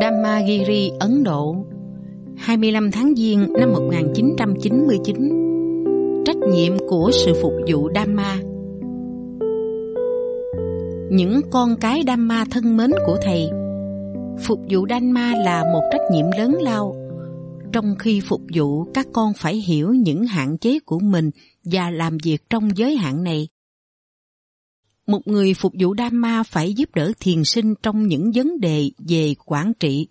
Damagiri, Ấn Độ 25 tháng Giêng năm 1999 Trách nhiệm của sự phục vụ Dhamma Những con cái Dhamma thân mến của Thầy Phục vụ Dhamma là một trách nhiệm lớn lao Trong khi phục vụ các con phải hiểu những hạn chế của mình và làm việc trong giới hạn này một người phục vụ đam ma phải giúp đỡ thiền sinh trong những vấn đề về quản trị,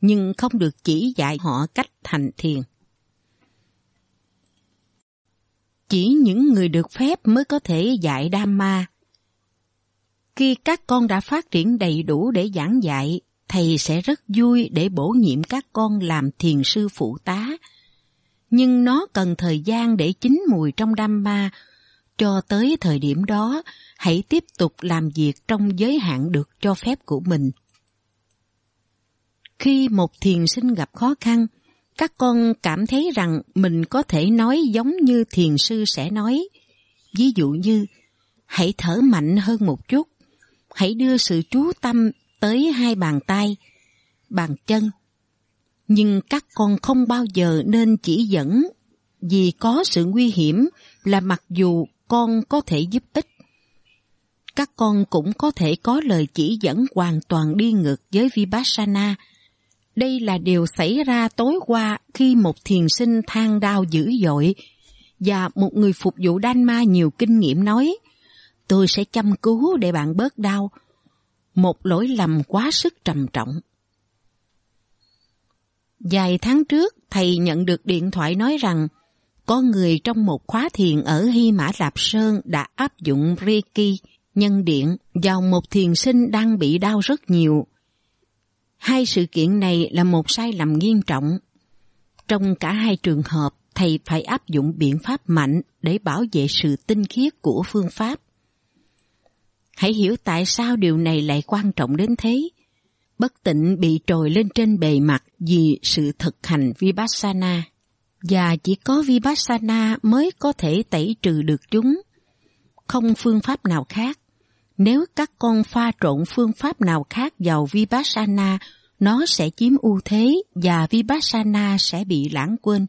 nhưng không được chỉ dạy họ cách thành thiền. Chỉ những người được phép mới có thể dạy đam ma. Khi các con đã phát triển đầy đủ để giảng dạy, thầy sẽ rất vui để bổ nhiệm các con làm thiền sư phụ tá. Nhưng nó cần thời gian để chín mùi trong đam ma, cho tới thời điểm đó hãy tiếp tục làm việc trong giới hạn được cho phép của mình. Khi một thiền sinh gặp khó khăn, các con cảm thấy rằng mình có thể nói giống như thiền sư sẽ nói. Ví dụ như, hãy thở mạnh hơn một chút, hãy đưa sự chú tâm tới hai bàn tay, bàn chân. Nhưng các con không bao giờ nên chỉ dẫn vì có sự nguy hiểm là mặc dù con có thể giúp ích. Các con cũng có thể có lời chỉ dẫn hoàn toàn đi ngược với Vipassana. Đây là điều xảy ra tối qua khi một thiền sinh than đau dữ dội và một người phục vụ đan ma nhiều kinh nghiệm nói Tôi sẽ chăm cứu để bạn bớt đau. Một lỗi lầm quá sức trầm trọng. Vài tháng trước, thầy nhận được điện thoại nói rằng có người trong một khóa thiền ở Hy Mã Lạp Sơn đã áp dụng Reiki, nhân điện, vào một thiền sinh đang bị đau rất nhiều. Hai sự kiện này là một sai lầm nghiêm trọng. Trong cả hai trường hợp, thầy phải áp dụng biện pháp mạnh để bảo vệ sự tinh khiết của phương pháp. Hãy hiểu tại sao điều này lại quan trọng đến thế. Bất tịnh bị trồi lên trên bề mặt vì sự thực hành Vipassana và chỉ có Vipassana mới có thể tẩy trừ được chúng. Không phương pháp nào khác. Nếu các con pha trộn phương pháp nào khác vào Vipassana, nó sẽ chiếm ưu thế và Vipassana sẽ bị lãng quên.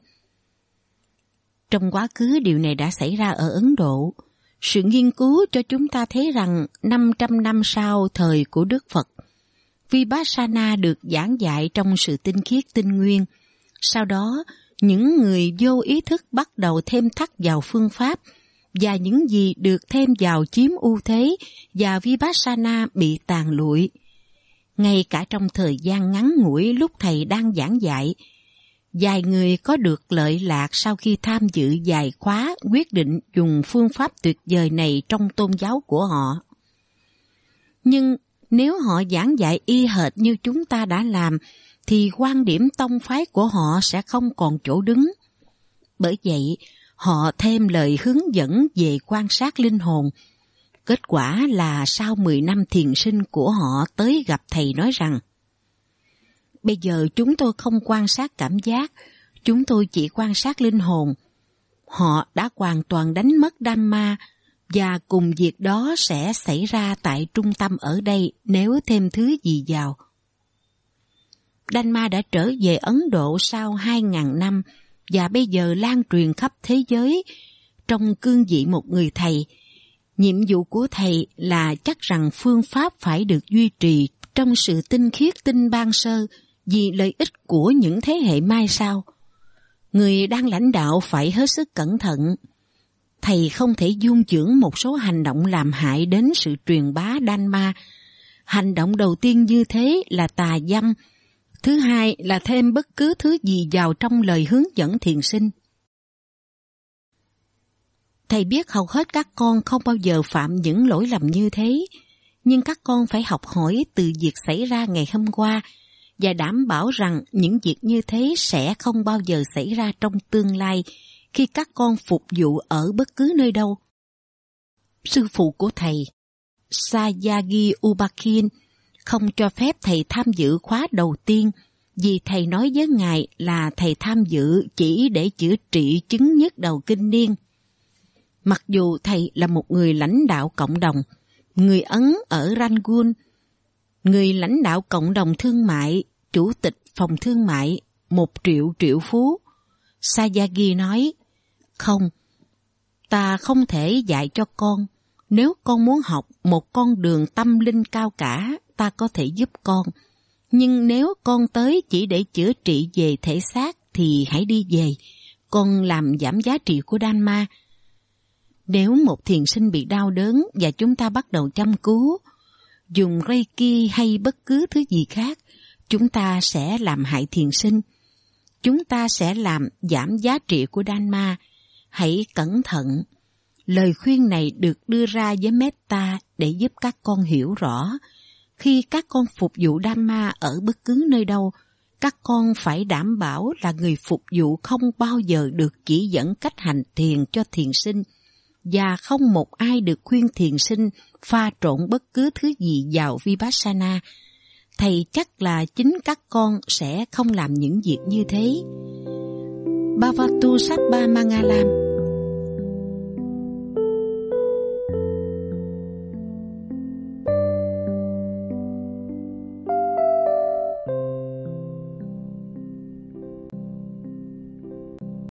Trong quá khứ điều này đã xảy ra ở Ấn Độ. Sự nghiên cứu cho chúng ta thấy rằng năm trăm năm sau thời của Đức Phật, Vipassana được giảng dạy trong sự tinh khiết tinh nguyên. Sau đó, những người vô ý thức bắt đầu thêm thắt vào phương pháp và những gì được thêm vào chiếm ưu thế và Vipassana bị tàn lụi. Ngay cả trong thời gian ngắn ngủi lúc thầy đang giảng dạy, vài người có được lợi lạc sau khi tham dự dài khóa quyết định dùng phương pháp tuyệt vời này trong tôn giáo của họ. Nhưng nếu họ giảng dạy y hệt như chúng ta đã làm thì quan điểm tông phái của họ sẽ không còn chỗ đứng. Bởi vậy, họ thêm lời hướng dẫn về quan sát linh hồn. Kết quả là sau 10 năm thiền sinh của họ tới gặp thầy nói rằng Bây giờ chúng tôi không quan sát cảm giác, chúng tôi chỉ quan sát linh hồn. Họ đã hoàn toàn đánh mất đam ma và cùng việc đó sẽ xảy ra tại trung tâm ở đây nếu thêm thứ gì vào. Đan Ma đã trở về Ấn Độ sau 2.000 năm và bây giờ lan truyền khắp thế giới trong cương vị một người thầy. Nhiệm vụ của thầy là chắc rằng phương pháp phải được duy trì trong sự tinh khiết tinh ban sơ vì lợi ích của những thế hệ mai sau. Người đang lãnh đạo phải hết sức cẩn thận. Thầy không thể dung dưỡng một số hành động làm hại đến sự truyền bá Đan Ma. Hành động đầu tiên như thế là tà dâm, Thứ hai là thêm bất cứ thứ gì vào trong lời hướng dẫn thiền sinh. Thầy biết hầu hết các con không bao giờ phạm những lỗi lầm như thế, nhưng các con phải học hỏi từ việc xảy ra ngày hôm qua và đảm bảo rằng những việc như thế sẽ không bao giờ xảy ra trong tương lai khi các con phục vụ ở bất cứ nơi đâu. Sư phụ của thầy, Sayagi Ubakin, không cho phép thầy tham dự khóa đầu tiên vì thầy nói với ngài là thầy tham dự chỉ để chữa trị chứng nhức đầu kinh niên. Mặc dù thầy là một người lãnh đạo cộng đồng, người Ấn ở Rangoon, người lãnh đạo cộng đồng thương mại, chủ tịch phòng thương mại, một triệu triệu phú. Sayagi nói, không, ta không thể dạy cho con. Nếu con muốn học một con đường tâm linh cao cả ta có thể giúp con. Nhưng nếu con tới chỉ để chữa trị về thể xác thì hãy đi về, con làm giảm giá trị của đan ma. Nếu một thiền sinh bị đau đớn và chúng ta bắt đầu chăm cứu, dùng Reiki hay bất cứ thứ gì khác, chúng ta sẽ làm hại thiền sinh. Chúng ta sẽ làm giảm giá trị của đan ma. Hãy cẩn thận. Lời khuyên này được đưa ra với Meta để giúp các con hiểu rõ khi các con phục vụ đam ma ở bất cứ nơi đâu, các con phải đảm bảo là người phục vụ không bao giờ được chỉ dẫn cách hành thiền cho thiền sinh và không một ai được khuyên thiền sinh pha trộn bất cứ thứ gì vào Vipassana. Thầy chắc là chính các con sẽ không làm những việc như thế. Bhavatu Sabba Mangalam